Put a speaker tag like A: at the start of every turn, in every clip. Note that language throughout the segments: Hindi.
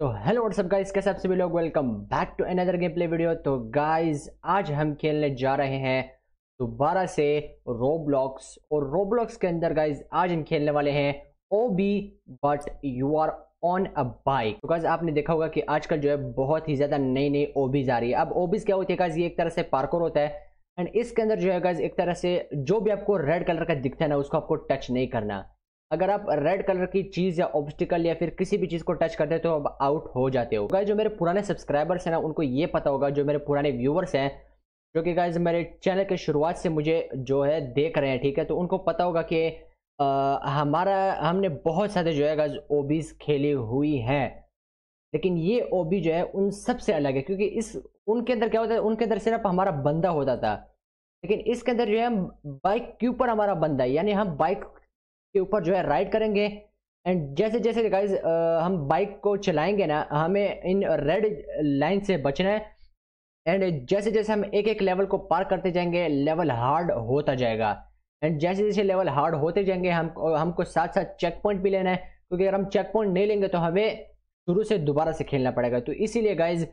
A: तो हेलो व्हाट्सअप गाइस कैसे आप सभी लोग welcome back to another game play video तो गाइस आज हम खेलने जा रहे हैं दोबारा से रोब्लॉक्स और रोब्लॉक्स के अंदर गाइस आज हम खेलने वाले हैं obby but you are on a bike तो गाइज आपने देखा होगा कि आजकल जो है बहुत ही ज़्यादा नई नई ओबीज आ रही है अब ओबीज क्या होती है गाइज ये एक तरह से पार्कोर होता है एंड इसके अंदर जो है गाइज एक तरह से जो भी आपको रेड कलर का दिखता है ना उसको आपको टच नहीं करना अगर आप रेड कलर की चीज़ या ऑब्स्टिकल या फिर किसी भी चीज़ को टच करते हो तो आप आउट हो जाते हो गाइज जो मेरे पुराने सब्सक्राइबर्स हैं ना उनको ये पता होगा जो मेरे पुराने व्यूवर्स हैं जो कि गाइज मेरे चैनल के शुरुआत से मुझे जो है देख रहे हैं ठीक है तो उनको पता होगा कि आ, हमारा हमने बहुत सारे जो है गाइज ओबीज खेली हुई हैं लेकिन ये ओबी जो है उन सबसे अलग है क्योंकि इस उनके अंदर क्या होता है उनके अंदर सिर्फ हमारा बंदा होता था लेकिन इसके अंदर जो है बाइक के ऊपर हमारा बंदा है यानी हम बाइक के ऊपर जो है राइड करेंगे एंड जैसे जैसे गाइज हम बाइक को चलाएंगे ना हमें इन रेड लाइन से बचना है एंड जैसे जैसे हम एक एक लेवल को पार करते जाएंगे लेवल हार्ड होता जाएगा एंड जैसे जैसे लेवल हार्ड होते जाएंगे हम हमको साथ साथ चेक पॉइंट भी लेना है क्योंकि अगर हम चेक पॉइंट नहीं लेंगे तो हमें शुरू से दोबारा से खेलना पड़ेगा तो इसीलिए गाइज़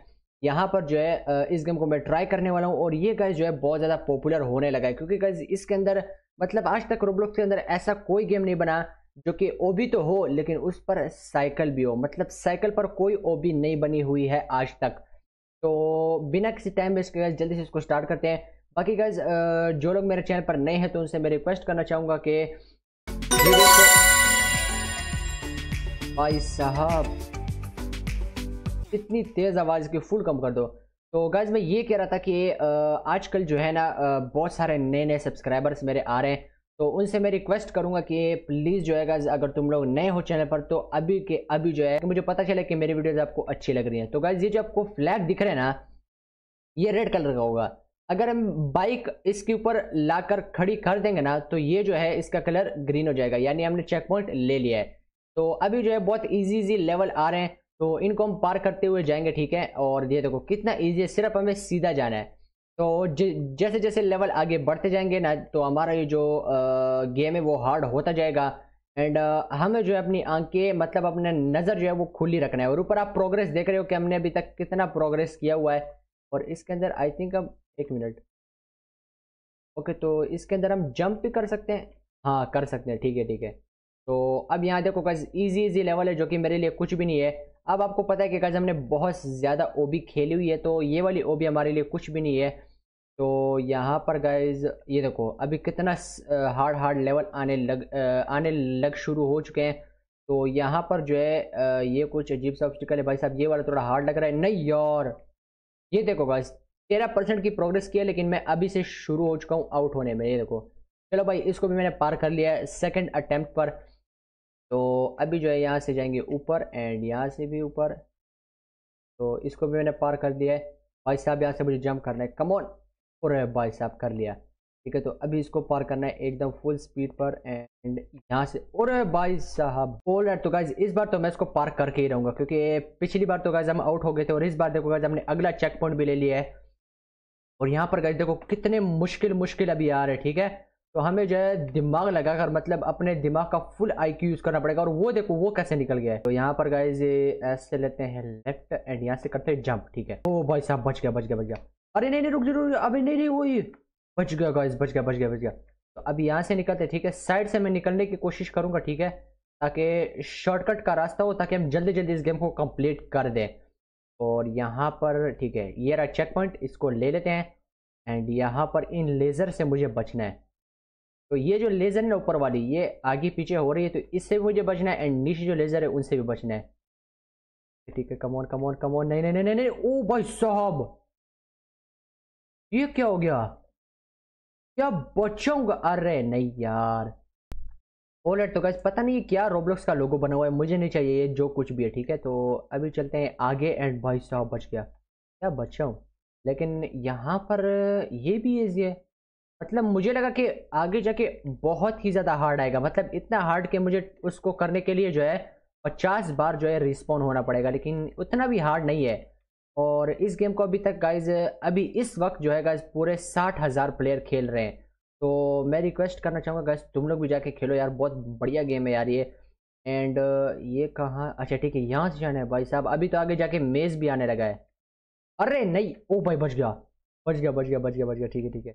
A: यहाँ पर जो है इस गेम को मैं ट्राई करने वाला हूँ और ये गाइज जो है बहुत ज़्यादा पॉपुलर होने लगा है क्योंकि गाइज इसके अंदर मतलब आज तक रोब्लॉक्स के अंदर ऐसा कोई गेम नहीं बना जो कि ओबी तो हो लेकिन उस पर साइकिल भी हो मतलब साइकिल पर कोई ओबी नहीं बनी हुई है आज तक तो बिना किसी टाइम वेस्ट के जल्दी से इसको स्टार्ट करते हैं बाकी गैज जो लोग मेरे चैनल पर नए हैं तो उनसे मैं रिक्वेस्ट करना चाहूँगा कि भाई साहब इतनी तेज़ आवाज़ की फुल कम कर दो तो गाइज मैं ये कह रहा था कि आजकल जो है ना बहुत सारे नए नए सब्सक्राइबर्स मेरे आ रहे हैं तो उनसे मैं रिक्वेस्ट करूंगा कि प्लीज़ जो है गाइज अगर तुम लोग नए हो चैनल पर तो अभी के अभी जो है मुझे पता चले कि मेरी वीडियोज़ आपको अच्छी लग रही हैं तो गाइज ये जो आपको फ्लैग दिख रहा है ना ये रेड कलर का होगा अगर हम बाइक इसके ऊपर लाकर खड़ी कर देंगे ना तो ये जो है इसका कलर ग्रीन हो जाएगा यानी हमने चेक पॉइंट ले लिया है तो अभी जो है बहुत ईजी इजी लेवल आ रहे हैं तो इनको हम पार करते हुए जाएंगे ठीक है और ये देखो कितना ईजी है सिर्फ हमें सीधा जाना है तो जैसे जैसे लेवल आगे बढ़ते जाएंगे ना तो हमारा ये जो गेम है वो हार्ड होता जाएगा एंड हमें जो है अपनी आंखें मतलब अपने नज़र जो है वो खुली रखना है और ऊपर आप प्रोग्रेस देख रहे हो कि हमने अभी तक कितना प्रोग्रेस किया हुआ है और इसके अंदर आई थिंक अब एक मिनट ओके तो इसके अंदर हम जंप भी कर सकते हैं हाँ कर सकते हैं ठीक है ठीक है तो अब यहाँ देखो बस ईजी ईजी लेवल है जो कि मेरे लिए कुछ भी नहीं है अब आपको पता है कि गाइज हमने बहुत ज़्यादा ओबी खेली हुई है तो ये वाली ओबी हमारे लिए कुछ भी नहीं है तो यहाँ पर गाइज ये देखो अभी कितना हार्ड हार्ड लेवल आने लग आने लग शुरू हो चुके हैं तो यहाँ पर जो है ये कुछ अजीब सा ऑब्स्टिकल है भाई साहब ये वाला थोड़ा हार्ड लग रहा है नहीं यार ये देखो गाइज तेरह परसेंट की प्रोग्रेस किया है लेकिन मैं अभी से शुरू हो चुका हूँ आउट होने में ये देखो चलो भाई इसको भी मैंने पार कर लिया है सेकेंड अटैम्प्ट पर तो अभी जो है यहाँ से जाएंगे ऊपर एंड यहाँ से भी ऊपर तो इसको भी मैंने पार कर दिया है भाई साहब यहाँ से मुझे जंप करना है कमोन और भाई साहब कर लिया ठीक है तो अभी इसको पार करना है एकदम फुल स्पीड पर एंड यहाँ से और भाई साहब बोल तो गाइज इस बार तो मैं इसको पार करके ही रहूँगा क्योंकि पिछली बार तो गाइज हम आउट हो गए थे और इस बार देखो गाइज हमने अगला चेक पॉइंट भी ले लिया है और यहाँ पर गाइज देखो कितने मुश्किल मुश्किल अभी आ रहे हैं ठीक है तो हमें जो है दिमाग लगाकर मतलब अपने दिमाग का फुल आई क्यू यूज़ करना पड़ेगा और वो देखो वो कैसे निकल गया है तो यहाँ पर गाइज ऐसे लेते हैं लेफ्ट एंड यहाँ से करते हैं जंप ठीक है ओ भाई साहब बच गया बच गया बच गया अरे नहीं नहीं रुक जरूर अभी नहीं नहीं वो ये बच गया गाइज बच गया बच गया बच गया तो अब यहाँ से निकलते ठीक है साइड से मैं निकलने की कोशिश करूँगा ठीक है ताकि शॉर्टकट का रास्ता हो ताकि हम जल्दी जल्दी इस गेम को कंप्लीट कर दें और यहाँ पर ठीक है ये रहा चेक पॉइंट इसको ले लेते हैं एंड यहाँ पर इन लेज़र से मुझे बचना है तो ये जो लेज़र है ऊपर वाली ये आगे पीछे हो रही है तो इससे भी मुझे बचना है एंड नीचे जो लेज़र है उनसे भी बचना है ठीक है कमोन कमोन कमोन नहीं नहीं नहीं नहीं ओ भाई साहब ये क्या हो गया क्या बचाऊंगा अरे नहीं यार ओलेट तो कैसे पता नहीं क्या रोब्लॉक्स का लोगो बना हुआ है मुझे नहीं चाहिए ये जो कुछ भी है ठीक है तो अभी चलते हैं आगे एंड भाई साहब बच गया क्या बचा हूँ लेकिन यहाँ पर ये भी ईजी है मतलब मुझे लगा कि आगे जाके बहुत ही ज़्यादा हार्ड आएगा मतलब इतना हार्ड कि मुझे उसको करने के लिए जो है पचास बार जो है रिस्पॉन्ड होना पड़ेगा लेकिन उतना भी हार्ड नहीं है और इस गेम को अभी तक गाइज अभी इस वक्त जो है गाइज पूरे साठ हज़ार प्लेयर खेल रहे हैं तो मैं रिक्वेस्ट करना चाहूँगा गाइज तुम लोग भी जाके खेलो यार बहुत बढ़िया गेम है यार ये एंड ये कहाँ अच्छा ठीक है यहाँ से जाना है भाई साहब अभी तो आगे जाके मेज़ भी आने लगा है अरे नहीं ओ भाई बच गया बच गया बच गया बच गया बच गया ठीक है ठीक है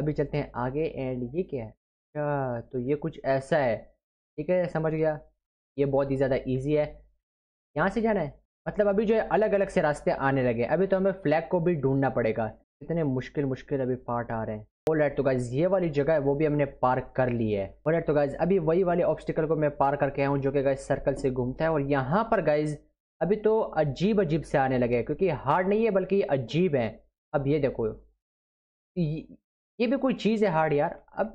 A: अभी चलते हैं आगे एंड ये क्या है अच्छा तो ये कुछ ऐसा है ठीक है समझ गया ये बहुत ही ज़्यादा ईजी है यहाँ से जाना है मतलब अभी जो है अलग अलग से रास्ते आने लगे अभी तो हमें फ्लैग को भी ढूंढना पड़ेगा इतने मुश्किल मुश्किल अभी पार्ट आ रहे हैं और oh, राइट तो गाइज ये वाली जगह है वो भी हमने पार कर ली है और oh, राइट तो गाइज अभी वही वाले ऑब्स्टिकल को मैं पार करके आया हूँ जो कि गाइज सर्कल से घूमता है और यहाँ पर गाइज अभी तो अजीब अजीब से आने लगे क्योंकि हार्ड नहीं है बल्कि अजीब है अब ये देखो ये भी कोई चीज़ है हार्ड यार अब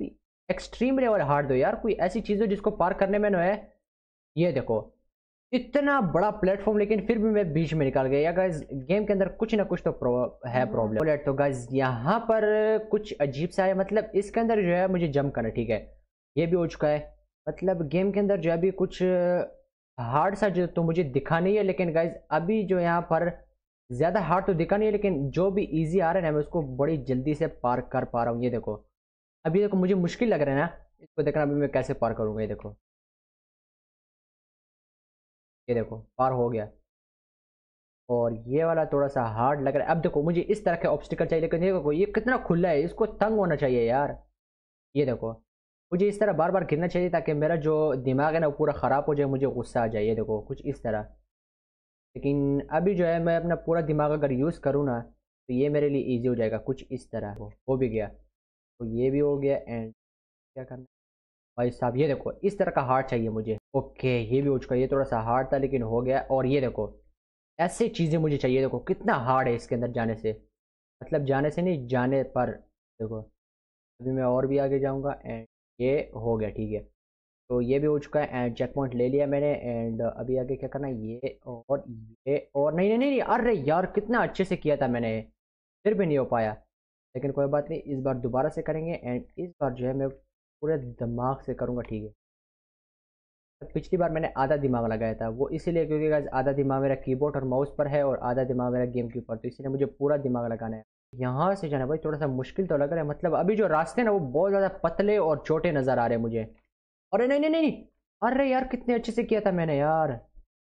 A: एक्सट्रीम लेवल हार्ड दो यार कोई ऐसी चीज़ हो जिसको पार करने में ना है ये देखो इतना बड़ा प्लेटफॉर्म लेकिन फिर भी मैं बीच में निकाल गया गाइज गेम के अंदर कुछ ना कुछ तो प्रो, है प्रॉब्लम हम्म। तो गाइज यहाँ पर कुछ अजीब सा है मतलब इसके अंदर जो है मुझे जंप करना ठीक है ये भी हो चुका है मतलब गेम के अंदर जो अभी कुछ हार्ड सा जो तो मुझे दिखा नहीं है लेकिन गाइज अभी जो यहाँ पर ज़्यादा हार्ड तो दिखा नहीं है लेकिन जो भी ईजी आ रहा है ना मैं उसको बड़ी जल्दी से पार कर पा रहा हूँ ये देखो अभी देखो मुझे मुश्किल लग रहा है ना इसको देखना अभी मैं कैसे पार करूँगा ये देखो ये देखो पार हो गया और ये वाला थोड़ा सा हार्ड लग रहा है अब देखो मुझे इस तरह के ऑब्स्टिकल चाहिए लेकिन ये देखो ये कितना खुला है इसको तंग होना चाहिए यार ये देखो मुझे इस तरह बार बार गिरना चाहिए ताकि मेरा जो दिमाग है ना वो पूरा ख़राब हो जाए मुझे गुस्सा आ जाए ये देखो कुछ इस तरह लेकिन अभी जो है मैं अपना पूरा दिमाग अगर यूज़ करूँ ना तो ये मेरे लिए ईजी हो जाएगा कुछ इस तरह हो, हो भी गया तो ये भी हो गया एंड क्या करना भाई साहब ये देखो इस तरह का हार्ट चाहिए मुझे ओके ये भी हो चुका ये थोड़ा सा हार्ड था लेकिन हो गया और ये देखो ऐसी चीज़ें मुझे चाहिए देखो कितना हार्ड है इसके अंदर जाने से मतलब जाने से नहीं जाने पर देखो अभी मैं और भी आगे जाऊँगा एंड ये हो गया ठीक है तो ये भी हो चुका है एंड चेक पॉइंट ले लिया मैंने एंड अभी आगे क्या करना है ये और ये और नहीं नहीं नहीं, अरे यार कितना अच्छे से किया था मैंने फिर भी नहीं हो पाया लेकिन कोई बात नहीं इस बार दोबारा से करेंगे एंड इस बार जो है मैं पूरे दिमाग से करूँगा ठीक है पिछली बार मैंने आधा दिमाग लगाया था वो इसीलिए क्योंकि आधा दिमाग मेरा कीबोर्ड और माउस पर है और आधा दिमाग मेरा गेम के ऊपर तो इसलिए मुझे पूरा दिमाग लगाना है यहाँ से जाना भाई थोड़ा सा मुश्किल तो लग रहा है मतलब अभी जो रास्ते ना वो बहुत ज़्यादा पतले और छोटे नज़र आ रहे हैं मुझे अरे नहीं नहीं नहीं अरे यार कितने अच्छे से किया था मैंने यार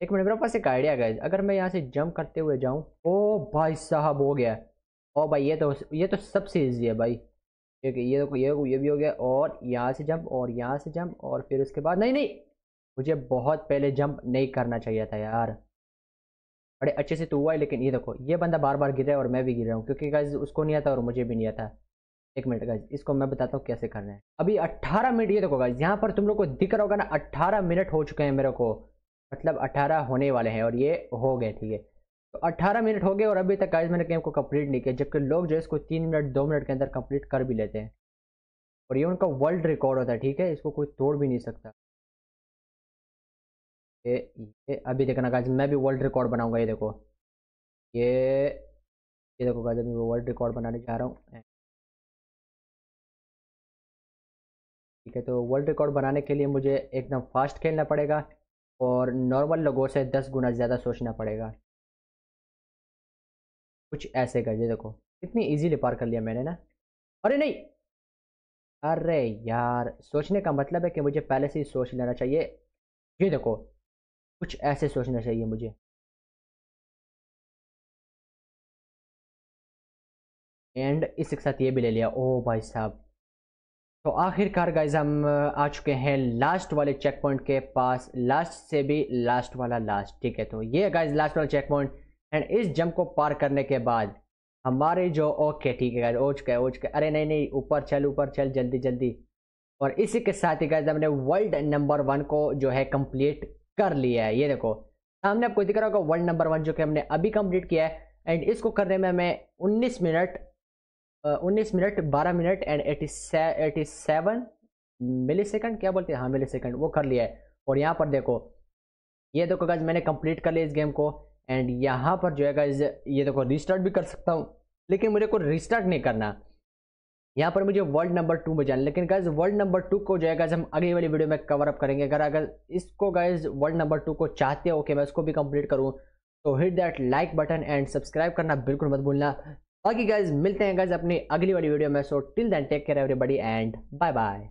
A: एक मिनट मेरे पास एक आइडिया गया अगर मैं यहाँ से जंप करते हुए जाऊँ ओ भाई साहब हो गया ओ भाई ये तो ये तो सबसे ईजी है भाई ठीक है ये तो ये ये भी हो गया और यहाँ से जंप और यहाँ से जंप और फिर उसके बाद नहीं नहीं मुझे बहुत पहले जंप नहीं करना चाहिए था यार बड़े अच्छे से तो हुआ है लेकिन ये देखो ये बंदा बार बार गिरा है और मैं भी गिर रहा हूँ क्योंकि उसको नहीं आता और मुझे भी नहीं आता एक मिनट गाइज इसको मैं बताता हूँ कैसे करना है अभी 18 मिनट ये देखो गाइज यहाँ पर तुम लोग को दिख रहा होगा ना 18 मिनट हो चुके हैं मेरे को मतलब 18 होने वाले हैं और ये हो गए ठीक है तो 18 मिनट हो गए और अभी तक गाइज मैंने गेम को कंप्लीट नहीं किया जबकि लोग जो है इसको तीन मिनट दो मिनट के अंदर कंप्लीट कर भी लेते हैं और ये उनका वर्ल्ड रिकॉर्ड होता है ठीक है इसको कोई तोड़ भी नहीं सकता ये, ये अभी देखना गाइज मैं भी वर्ल्ड रिकॉर्ड बनाऊंगा ये देखो ये ये देखो गाइज अभी वर्ल्ड रिकॉर्ड बनाने जा रहा हूँ ठीक है तो वर्ल्ड रिकॉर्ड बनाने के लिए मुझे एकदम फास्ट खेलना पड़ेगा और नॉर्मल लोगों से दस गुना ज़्यादा सोचना पड़ेगा कुछ ऐसे कर ये देखो कितनी ईजीली पार कर लिया मैंने ना अरे नहीं अरे यार सोचने का मतलब है कि मुझे पहले से ही सोच लेना चाहिए ये देखो कुछ ऐसे सोचना चाहिए मुझे एंड इसके साथ ये भी ले लिया ओ भाई साहब तो आखिरकार गाइज हम आ चुके हैं लास्ट वाले चेक पॉइंट के पास लास्ट से भी लास्ट वाला लास्ट ठीक है तो ये गाइज लास्ट वाला चेक पॉइंट एंड इस जंप को पार करने के बाद हमारे जो ओके ठीक है गाइज ओ चुका है ओ चुके है अरे नहीं नहीं ऊपर चल ऊपर चल जल्दी जल्दी और इसी के साथ ही गाइज हमने वर्ल्ड नंबर वन को जो है कम्प्लीट कर लिया है ये देखो सामने आपको दिख रहा होगा वर्ल्ड नंबर वन जो कि हमने अभी कम्प्लीट किया है एंड इसको करने में हमें उन्नीस मिनट उन्नीस मिनट बारह minute and eighty eighty seven millisecond क्या बोलते हैं हाँ मिली सेकेंड वो कर लिया है और यहाँ पर देखो ये देखो गाइज मैंने कंप्लीट कर लिया इस गेम को एंड यहाँ पर जो है गाइज ये देखो रिस्टार्ट भी कर सकता हूँ लेकिन मुझे को रिस्टार्ट नहीं करना यहाँ पर मुझे वर्ल्ड नंबर टू में जाना लेकिन गाइज वर्ल्ड नंबर टू को जो है गाइज हम अगली वाली वीडियो में कवर अप करेंगे अगर अगर इसको गाइज वर्ल्ड नंबर टू को चाहते हो कि मैं उसको भी कंप्लीट करूँ तो hit that like button and subscribe करना बिल्कुल मत भूलना बाकी गाइज मिलते हैं गाइज अपनी अगली वाली वीडियो में so till then take care everybody and bye bye